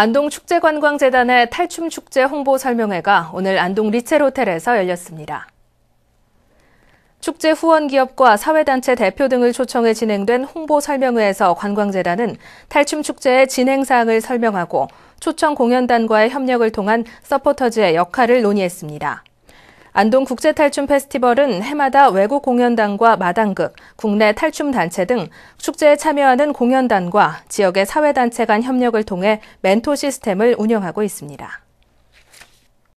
안동축제관광재단의 탈춤축제 홍보 설명회가 오늘 안동 리첼호텔에서 열렸습니다. 축제 후원 기업과 사회단체 대표 등을 초청해 진행된 홍보 설명회에서 관광재단은 탈춤축제의 진행사항을 설명하고 초청 공연단과의 협력을 통한 서포터즈의 역할을 논의했습니다. 안동 국제 탈춤 페스티벌은 해마다 외국 공연단과 마당극, 국내 탈춤 단체 등 축제에 참여하는 공연단과 지역의 사회 단체 간 협력을 통해 멘토 시스템을 운영하고 있습니다.